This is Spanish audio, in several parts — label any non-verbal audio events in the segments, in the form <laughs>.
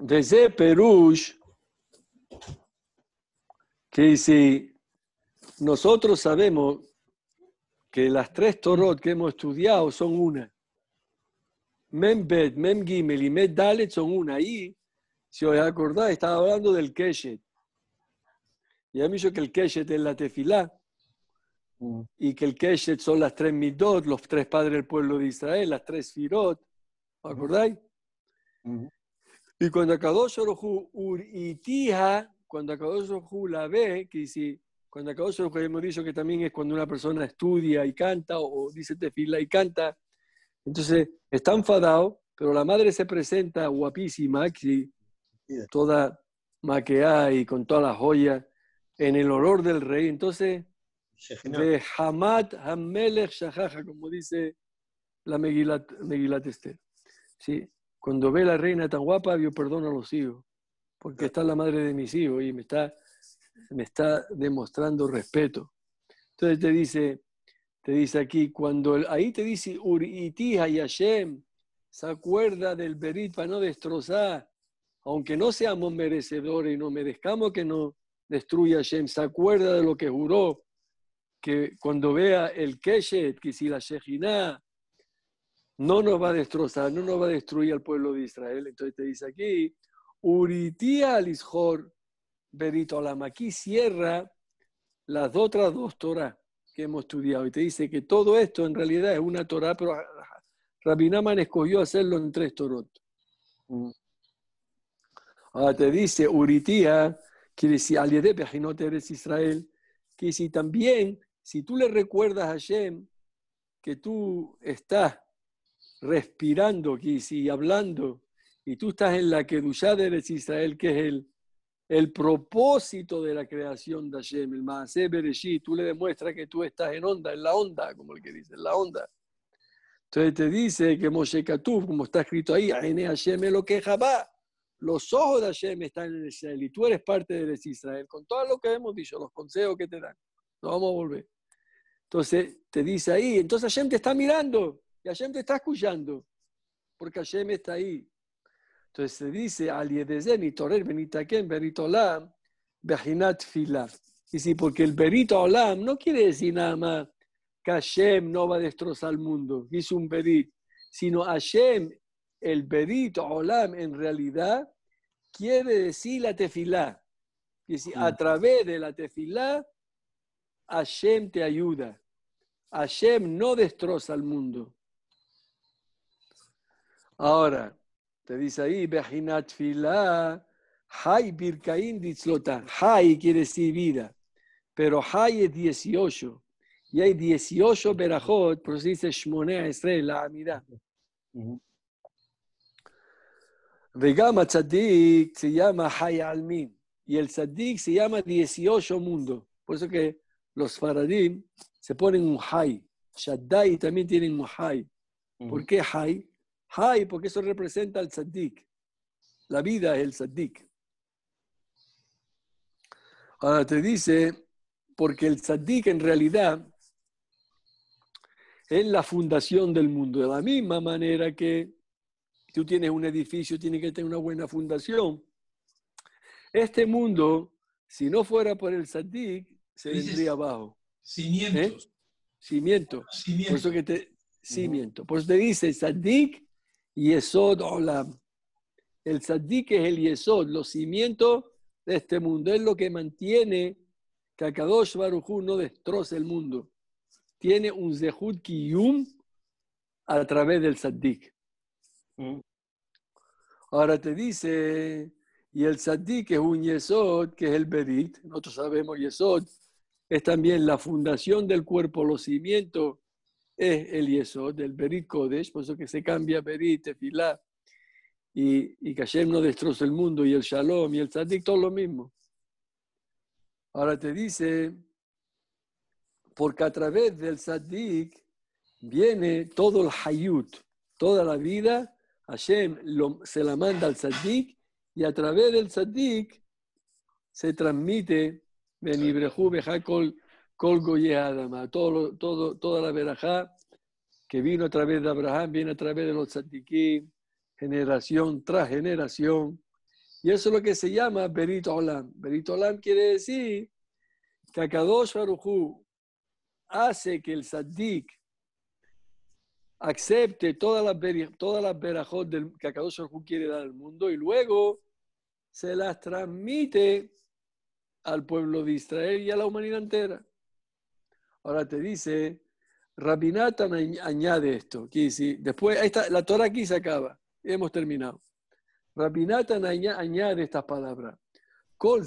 Desde perú que si nosotros sabemos que las tres Torot que hemos estudiado son una, Membet, Memgimel Mem y Mem son una, y si os acordáis, estaba hablando del Keshet. Y mí yo que el Keshet es la tefilá, mm. y que el Keshet son las tres Midot, los tres padres del pueblo de Israel, las tres Firot, ¿os acordáis? Mm. Y cuando Akadosh Orohu Uritija, cuando acabó la ve, que sí, cuando acabó hemos dicho que también es cuando una persona estudia y canta, o dice tefila y canta, entonces está enfadado, pero la madre se presenta guapísima, que, toda maqueada y con todas las joyas, en el olor del rey. Entonces, de Hamad Hamelech Shahaja, como dice la Megilat, Megilat Esther. Sí. Cuando ve la reina tan guapa, yo perdón a los hijos, porque está la madre de mis hijos y me está, me está demostrando respeto. Entonces te dice, te dice aquí, cuando ahí te dice Uritija y Hashem, se acuerda del Berit para no destrozar, aunque no seamos merecedores y no merezcamos que no destruya Hashem, se acuerda de lo que juró, que cuando vea el Keshet, que si la Shejinah, no nos va a destrozar, no nos va a destruir al pueblo de Israel. Entonces te dice aquí, Uritía Alishor, Berito la aquí cierra las otras dos Torah que hemos estudiado. Y te dice que todo esto en realidad es una Torah, pero Rabinaman escogió hacerlo en tres Torot. Mm. Ahora te dice, Uritía, quiere decir, no te eres Israel, que si también, si tú le recuerdas a Yem que tú estás respirando aquí y hablando, y tú estás en la Kedushá de Israel, que es el, el propósito de la creación de Hashem, el Maaseh y tú le demuestras que tú estás en onda, en la onda, como el que dice, en la onda. Entonces te dice que Moshe Katub, como está escrito ahí, en Hashem lo que Jabá, los ojos de Hashem están en Israel y tú eres parte de Israel, con todo lo que hemos dicho, los consejos que te dan. No vamos a volver. Entonces te dice ahí, entonces Hashem te está mirando. Y Hashem te está escuchando, porque Hashem está ahí. Entonces se dice, al y Torer Behinat Filah. Y sí, porque el Berito Olam no quiere decir nada más que Hashem no va a destrozar el mundo, hizo un Berit, sino Hashem, el Berito Olam en realidad quiere decir la tefilá. Y si a través de la tefilá, Hashem te ayuda. Hashem no destroza el mundo. Ahora, te dice ahí, Behinatfila, Filá, Hay Birkain ditzlota. Hay quiere decir vida, pero Hay es 18. Y hay 18 Berajot, por eso dice Shmonea Israel, la Vegama Tzadik se llama Hay Almin. Y el Tzadik se llama 18 Mundo. Por eso que los faradim se ponen un Hay. Shaddai también tienen un Hay. ¿Por qué Hay? Hay, porque eso representa al tzaddik. La vida es el tzaddik. Ahora te dice, porque el tzaddik en realidad es la fundación del mundo. De la misma manera que tú tienes un edificio, tiene que tener una buena fundación. Este mundo, si no fuera por el tzaddik, se vendría abajo. Cimientos. Cimiento. ¿Eh? Cimiento. Por eso que te, cimiento. Por te dice, tzaddik Yesod hola. El Saddik es el Yesod, los cimientos de este mundo. Es lo que mantiene que Akadosh no destroce el mundo. Tiene un Zehut Kiyum a través del Saddik. Mm. Ahora te dice, y el Saddik es un Yesod, que es el Berit. Nosotros sabemos Yesod. Es también la fundación del cuerpo, los cimientos es el yesod del Berit Kodesh, por eso que se cambia Berit, filá y, y que Hashem no destroza el mundo, y el Shalom, y el Tzadik, todo lo mismo. Ahora te dice, porque a través del Tzadik viene todo el Hayut, toda la vida, Hashem se la manda al Tzadik, y a través del Tzadik se transmite Benibrehú, Bejakol, Colgo y Adama, todo, todo, toda la verajá que vino a través de Abraham, viene a través de los tzadikim, generación tras generación. Y eso es lo que se llama Berit Olam. Berit Olam quiere decir que Akadosh Hu hace que el Saddik acepte todas las, todas las verajot del, que quiere dar al mundo y luego se las transmite al pueblo de Israel y a la humanidad entera. Ahora te dice, Rabinatan añade esto, que después, está. la Torah aquí se acaba, hemos terminado. Rabinatan añade estas palabras. Todo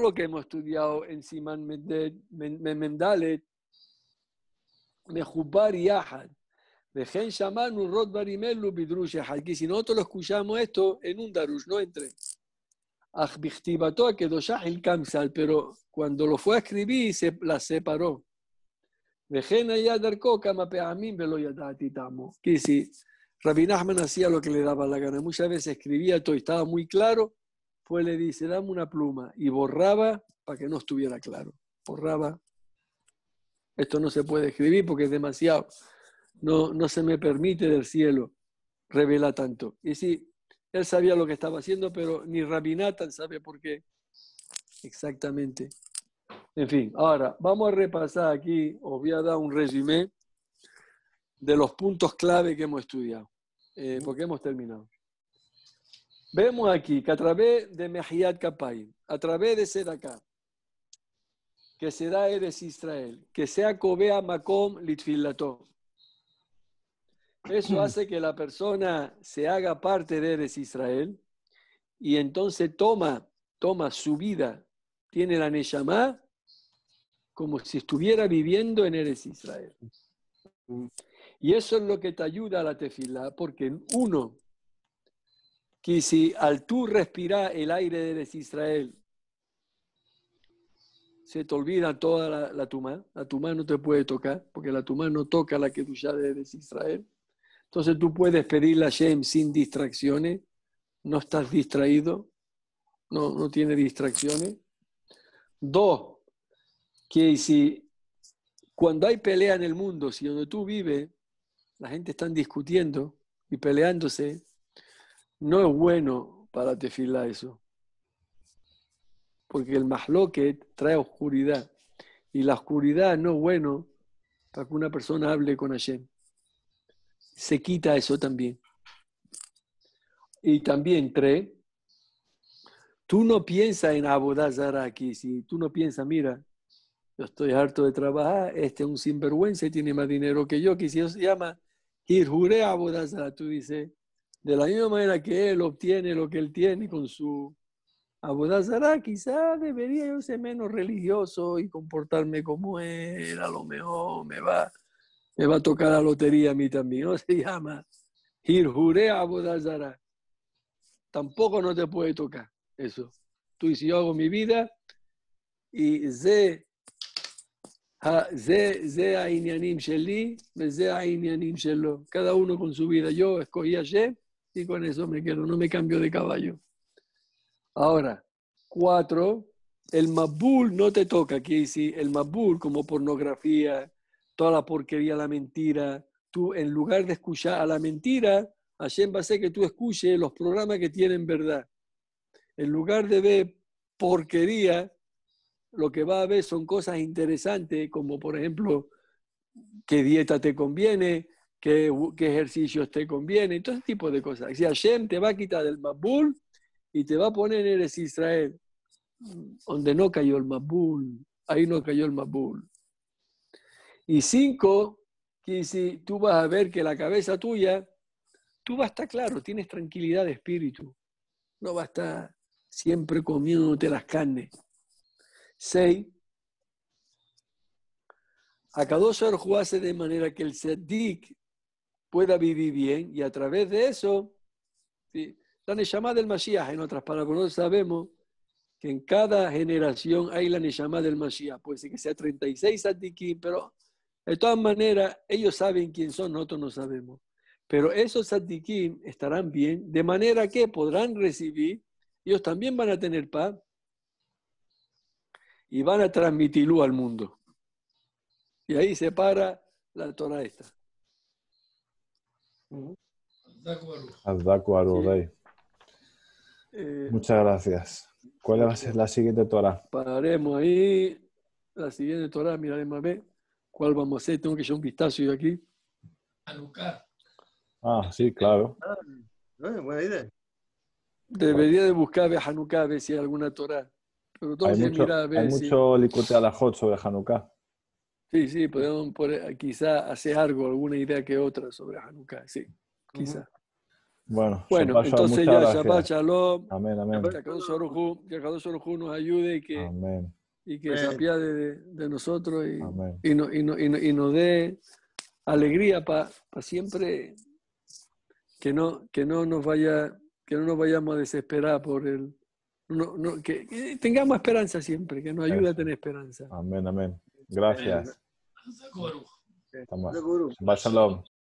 lo que hemos estudiado en Siman Memdalet, Mejubar y Ahad. Dejen llamar un Rod Barimelu Bidrush Aquí si nosotros lo escuchamos esto en un Darush, no en pero cuando lo fue a escribir se la separó. Que si Rabbi Nachman hacía lo que le daba la gana, muchas veces escribía todo y estaba muy claro, pues le dice, dame una pluma y borraba para que no estuviera claro. Borraba. Esto no se puede escribir porque es demasiado. No, no se me permite del cielo revela tanto. Y si él sabía lo que estaba haciendo, pero ni Rabinatan sabe por qué. Exactamente. En fin, ahora vamos a repasar aquí, os voy a dar un resumen de los puntos clave que hemos estudiado, eh, porque hemos terminado. Vemos aquí que a través de Mejiat Kapai, a través de Sedaká, que será Eres Israel, que sea Kobea Makom Litfilató, eso <clears throat> hace que la persona se haga parte de Eres Israel y entonces toma, toma su vida, tiene la Neshama como si estuviera viviendo en Eres Israel. Y eso es lo que te ayuda a la tefila, porque uno, que si al tú respirar el aire de Eres Israel, se te olvida toda la, la tumá, la tumá no te puede tocar, porque la tumá no toca la que tú ya de Eres Israel entonces tú puedes pedirle a Shem sin distracciones, no estás distraído, no, tiene distracciones. Dos, que si cuando hay pelea en el mundo, si donde tú vives, la gente está discutiendo y peleándose, no es bueno para tefila eso. Porque el que trae oscuridad. Y la oscuridad no es bueno para que una persona hable con Hashem se quita eso también. Y también tres, tú no piensas en abu aquí, si tú no piensas, mira, yo estoy harto de trabajar, este es un sinvergüenza y tiene más dinero que yo, que si eso se llama Hirjure abodazar tú dices, de la misma manera que él obtiene lo que él tiene con su Abodazara, quizá debería yo ser menos religioso y comportarme como él, a lo mejor me va me va a tocar la lotería a mí también. No se <laughs> llama Bodazara. Tampoco no te puede tocar eso. Tú y si yo hago mi vida y Ze cada uno con su vida. Yo escogí a She y con eso me quedo, no me cambio de caballo. Ahora, cuatro, el Mabul no te toca aquí, sí, el Mabul como pornografía, toda la porquería, la mentira. Tú, en lugar de escuchar a la mentira, Hashem va a hacer que tú escuches los programas que tienen verdad. En lugar de ver porquería, lo que va a ver son cosas interesantes, como por ejemplo, qué dieta te conviene, qué, ejercicios te conviene, todo ese tipo de cosas. Si Hashem te va a quitar del Mabul y te va a poner en Israel, mm, donde no cayó el Mabul, ahí no cayó el Mabul. Y cinco, que si tú vas a ver que la cabeza tuya, tú vas a estar claro, tienes tranquilidad de espíritu. No vas a estar siempre comiéndote las carnes. Seis, cada ser hace de manera que el Sedik pueda vivir bien y a través de eso, si la llamada del Mashiach, en otras palabras, nosotros sabemos que en cada generación hay la llamada del Mashiach, puede ser que sea 36 Sadikim, pero de todas maneras, ellos saben quién son, nosotros no sabemos. Pero esos satiquín estarán bien, de manera que podrán recibir, ellos también van a tener paz y van a transmitirlo al mundo. Y ahí se para la Torah esta. Eh, Muchas gracias. ¿Cuál va a ser la siguiente Torah? Pararemos ahí. La siguiente Torah, miraremos a ver. ¿Cuál vamos a hacer? Tengo que echar un vistazo yo aquí. Hanukkah. Ah, sí, claro. Ah, eh, buena idea. Debería de buscar a Hanukkah a ver si hay alguna Torah. hay mucho, mira a ver hay mucho licute a la hot sobre Hanukkah. Sí, sí, podemos poner, quizá hacer algo, alguna idea que otra sobre Hanukkah, sí, quizá. Bueno, bueno entonces ya Shabbat Shalom. Amén, amén. Que Kadosh nos ayude y que amén y que se apiade de, nosotros y, y, nos dé alegría para siempre que no, que no nos vaya que no nos vayamos a desesperar por el que, que, tengamos esperanza siempre que nos ayude a tener esperanza amén amén gracias amén. luego.